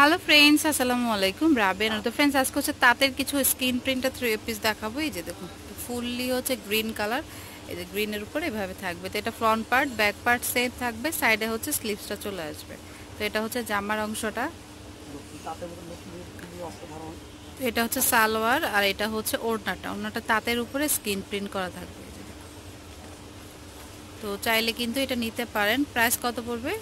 hello friends আসসালামু আলাইকুম রাবেন তো ফ্রেন্ডস আজকে হচ্ছে তাঁতের কিছু স্ক্রিন প্রিন্টার থ্রি পিস দেখাবো এই যে দেখুন ফুললি হচ্ছে গ্রিন কালার এই যে গ্রিনের উপর এভাবে থাকবে তো এটা front part back part same থাকবে সাইডে হচ্ছে স্লিভসটা চলে আসবে তো এটা হচ্ছে জামার অংশটা এটা হচ্ছে সালোয়ার আর এটা হচ্ছে ওড়নাটা ওড়নাটা তাঁতের উপরে স্ক্রিন প্রিন্ট করা থাকবে তো চাইলে কিন্তু এটা নিতে পারেন প্রাইস কত পড়বে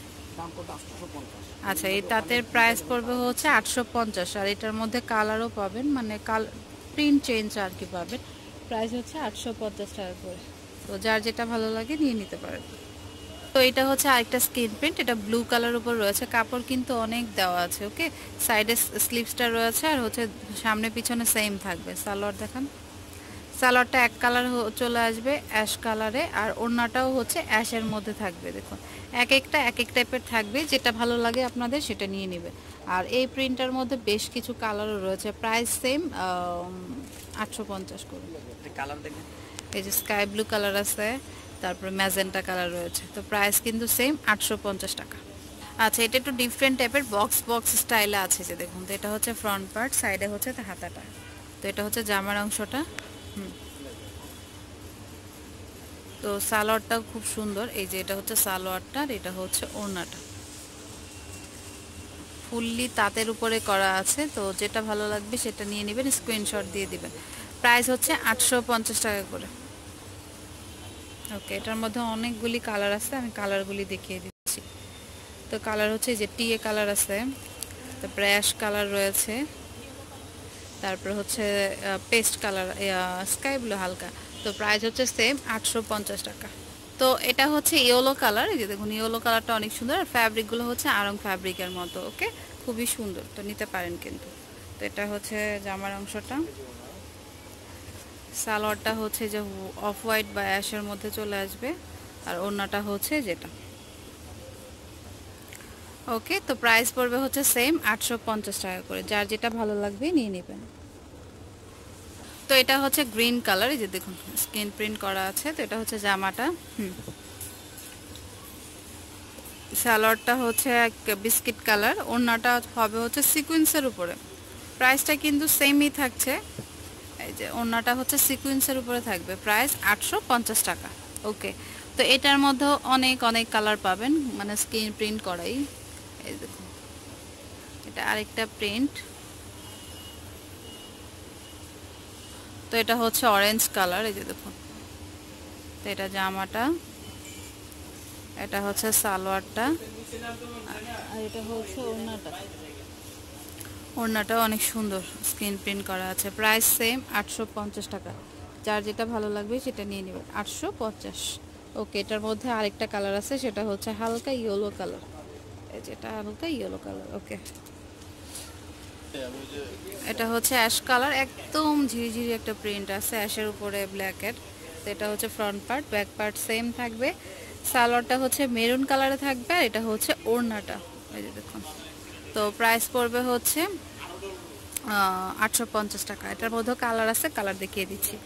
আচ্ছা এই তাঁতের প্রাইস পড়বে হচ্ছে আটশো পঞ্চাশ আর এটার মধ্যে কালারও পাবেন মানে কাল প্রিন্ট চেঞ্জ আর কি পাবেন প্রাইস হচ্ছে আটশো পঞ্চাশ টাকা করে তো যার যেটা ভালো লাগে নিয়ে নিতে পারবেন তো এটা হচ্ছে আরেকটা স্কিন প্রিন্ট এটা ব্লু কালার উপর রয়েছে কাপড় কিন্তু অনেক দেওয়া আছে ওকে সাইডে স্লিভসটা রয়েছে আর হচ্ছে সামনে পিছনে সেম থাকবে সালোয়ার দেখান সালোয়ারটা এক কালার চলে আসবে অ্যাশ কালারে আর ওড়নাটাও হচ্ছে অ্যাশের মধ্যে থাকবে দেখুন এক একটা এক এক টাইপের থাকবে যেটা ভালো লাগে আপনাদের সেটা নিয়ে নেবে আর এই প্রিন্টার মধ্যে বেশ কিছু কালারও রয়েছে প্রাইস সেম আটশো পঞ্চাশ করে কালার এই যে স্কাই ব্লু কালার আছে তারপরে ম্যাজেন্টা কালার রয়েছে তো প্রাইস কিন্তু সেম আটশো পঞ্চাশ টাকা আচ্ছা এটা একটু ডিফারেন্ট টাইপের বক্স বক্স স্টাইলে আছে যে দেখুন তো এটা হচ্ছে ফ্রন্ট পার্ট সাইডে হচ্ছে হাতাটা তো এটা হচ্ছে জামার অংশটা তো সালোয়ারটাও খুব সুন্দর এই যে এটা হচ্ছে সালোয়ারটা আর এটা হচ্ছে ওড়নাটা ফুললি তাঁতের উপরে করা আছে তো যেটা ভালো লাগবে সেটা নিয়ে নেবেন স্ক্রিনশট দিয়ে দিবেন প্রাইস হচ্ছে আটশো টাকা করে ওকে এটার মধ্যে অনেকগুলি কালার আছে আমি কালারগুলি দেখিয়ে দিচ্ছি তো কালার হচ্ছে যে টিএ কালার আছে তারপরে অ্যাশ কালার রয়েছে তারপর হচ্ছে পেস্ট কালার স্কাই ব্লু হালকা তো প্রাইস হচ্ছে সেম আটশো পঞ্চাশ টাকা তো এটা হচ্ছে ইয়েলো কালার এই যে দেখুন ইয়েলো কালারটা অনেক সুন্দর আর ফ্যাব্রিকগুলো হচ্ছে আরং ফ্যাব্রিকের মতো ওকে খুবই সুন্দর তো নিতে পারেন কিন্তু তো এটা হচ্ছে জামার অংশটা সালোয়ারটা হচ্ছে যে অফ হোয়াইট বা অ্যাশের মধ্যে চলে আসবে আর ওড়নাটা হচ্ছে যেটা ওকে তো প্রাইস পড়বে হচ্ছে সেম আটশো টাকা করে যার যেটা ভালো লাগবে নিয়ে নেবেন তো এটা হচ্ছে গ্রিন কালার এই যে দেখুন স্কিন প্রিন্ট করা আছে তো এটা হচ্ছে জামাটা হুম স্যালোয়ারটা হচ্ছে এক বিস্কিট কালার ওড়নাটা হবে হচ্ছে সিকুয়েন্সের উপরে প্রাইসটা কিন্তু সেমই থাকছে এই যে ওড়নাটা হচ্ছে সিকুয়েন্সের উপরে থাকবে প্রাইস আটশো টাকা ওকে তো এটার মধ্যে অনেক অনেক কালার পাবেন মানে স্কিন প্রিন্ট করাই এই দেখুন এটা আরেকটা প্রিন্ট তো এটা হচ্ছে অরেঞ্জ কালার এই যে দেখুন তো এটা জামাটা এটা হচ্ছে সালোয়ারটা আর এটা হচ্ছে ওড়নাটা ওড়নাটা অনেক সুন্দর স্ক্রিন প্রিন্ট করা আছে প্রাইস সেম আটশো টাকা যার যেটা ভালো লাগবে সেটা নিয়ে নেবেন আটশো ওকে এটার মধ্যে আরেকটা কালার আছে সেটা হচ্ছে হালকা ইয়েলো কালার যেটা হালকা ইয়েলো কালার ওকে এটা হচ্ছে অ্যাশ কালার একদম ঝিরিঝিরি একটা প্রিন্ট আছে অ্যাশের উপরে ব্ল্যাকের তো এটা হচ্ছে front part back part same থাকবে সালোয়ারটা হচ্ছে মেরুন কালারে থাকবে আর এটা হচ্ছে ওড়নাটা এই যে দেখুন তো প্রাইস পড়বে হচ্ছে আটশো টাকা এটার মধ্যে কালার আছে কালার দেখিয়ে দিচ্ছি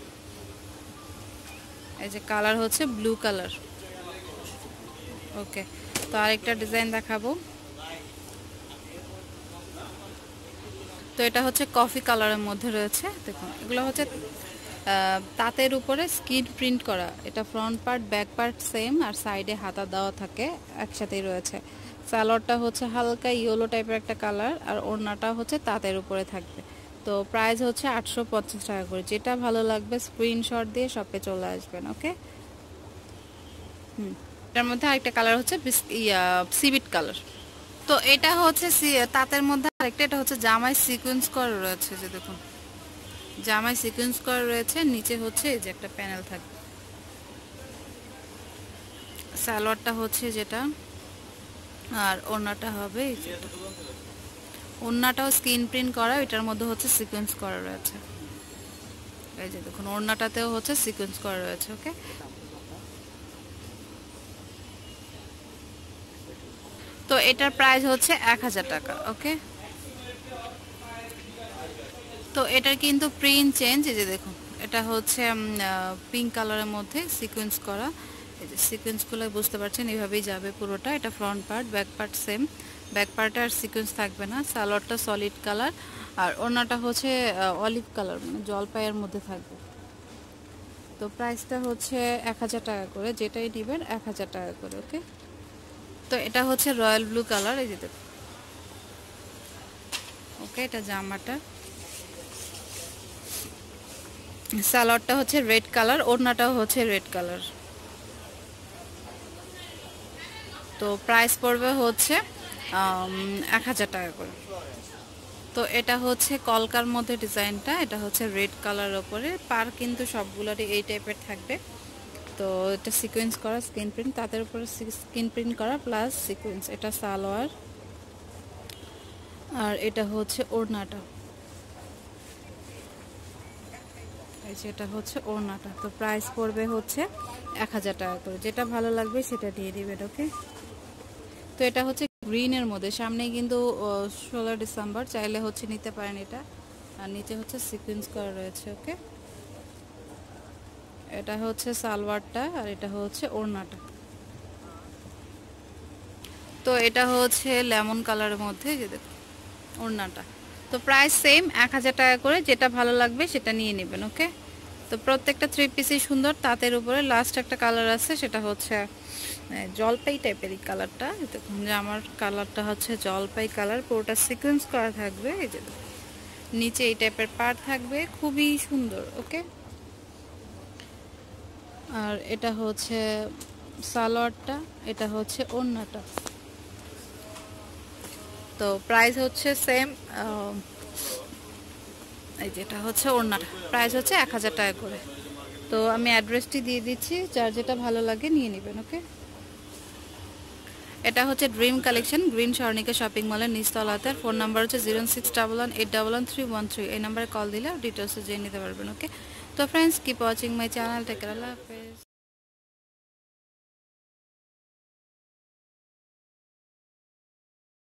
এই যে কালার হচ্ছে ব্লু কালার ওকে তো আরেকটা ডিজাইন দেখাবো তো এটা হচ্ছে কফি কালারের মধ্যে রয়েছে দেখুন এগুলো হচ্ছে তাঁতের উপরে স্কিন প্রিন্ট করা এটা front part back part same আর সাইডে হাতা দেওয়া থাকে একসাথেই রয়েছে সালোয়ারটা হচ্ছে হালকা ইয়েলো টাইপের একটা কালার আর ওড়নাটা হচ্ছে তাঁতের উপরে থাকবে তো প্রাইস হচ্ছে আটশো টাকা করে যেটা ভালো লাগবে স্ক্রিনশট দিয়ে শপে চলে আসবেন ওকে হুম এটার মধ্যে আরেকটা কালার হচ্ছে সিবিট কালার তো এটা হচ্ছে তাঁতের মধ্যে আরেকটা এটা হচ্ছে জামাই সিকুয়েন্স করা রয়েছে যে দেখুন জামাই সিকুয়েন্স করা রয়েছে নিচে হচ্ছে এই যে একটা প্যানেল থাকে সালোয়ারটা হচ্ছে যেটা আর ওনাটা হবে এই যে ওড়নাটাও স্ক্রিন প্রিন্ট করা এটার মধ্যে হচ্ছে সিকুয়েন্স করা রয়েছে এই যে দেখুন ওড়নাটাতেও হচ্ছে সিকুয়েন্স করা রয়েছে ওকে তো এটার প্রাইস হচ্ছে এক টাকা ওকে তো এটার কিন্তু প্রিন্ট চেঞ্জ এই যে দেখুন এটা হচ্ছে পিঙ্ক কালারের মধ্যে সিকুয়েন্স করা এই যে বুঝতে পারছেন এভাবেই যাবে পুরোটা এটা front part back part same back পার্টে আর সিকুয়েন্স থাকবে না সালোয়ারটা সলিড কালার আর অন্যটা হচ্ছে অলিভ কালার মানে জলপাইয়ের মধ্যে থাকবে তো প্রাইসটা হচ্ছে এক হাজার টাকা করে যেটাই নেবেন এক হাজার টাকা করে ওকে তো এটা হচ্ছে রয়্যাল ব্লু কালার এই যে ওকে এটা জামাটা সালোয়ারটা হচ্ছে রেড কালার ওড়নাটাও হচ্ছে রেড কালার তো প্রাইস পড়বে হচ্ছে এক হাজার টাকা করে তো এটা হচ্ছে কলকার মধ্যে ডিজাইনটা এটা হচ্ছে রেড কালার ওপরে পার কিন্তু সবগুলোরই এই টাইপের থাকবে তো এটা সিকোয়েন্স করা স্ক্রিন প্রিন্ট তাদের উপর স্ক্রিন প্রিন্ট করা প্লাস সিকোয়েন্স এটা সালোয়ার আর এটা হচ্ছে ওড়নাটা এটা হচ্ছে ওড়নাটা তো প্রাইস পড়বে হচ্ছে এক হাজার টাকা করে যেটা ভালো লাগবে সেটা দিয়ে দেবেন ওকে তো এটা হচ্ছে গ্রিনের মধ্যে সামনে কিন্তু ষোলো ডিসেম্বর চাইলে হচ্ছে নিতে পারেন এটা আর নিচে হচ্ছে সিকোয়েন্স করা রয়েছে ওকে এটা হচ্ছে সালোয়ারটা আর এটা হচ্ছে ওড়নাটা তো এটা হচ্ছে লেমন কালারের মধ্যে যে ওড়নাটা তো প্রায় সেম এক হাজার টাকা করে যেটা ভালো লাগবে সেটা নিয়ে নেবেন ওকে তো প্রত্যেকটা থ্রি পিসই সুন্দর তাঁতের উপরে লাস্ট একটা কালার আছে সেটা হচ্ছে জলপাই টাইপের এই কালারটা দেখুন যে আমার কালারটা হচ্ছে জলপাই কালার পুরোটা সিকোয়েন্স করা থাকবে এই যে নিচে এই টাইপের পার থাকবে খুবই সুন্দর ওকে আর এটা হচ্ছে সালোয়ারটা এটা হচ্ছে ওড়নাটা তো প্রাইস হচ্ছে সেম এই যেটা হচ্ছে ওড়নাটা প্রাইস হচ্ছে এক হাজার টাকা করে তো আমি অ্যাড্রেসটি দিয়ে দিচ্ছি যার যেটা ভালো লাগে নিয়ে নেবেন ওকে এটা হচ্ছে dream collection green Swarnika shopping মলের নিচতলাতে ফোন নাম্বার হচ্ছে zero six double one eight double one three one three এই নাম্বারে কল দিলে ডিটেলসে জেনে নিতে পারবেন ওকে तो friends keep watching my channel taker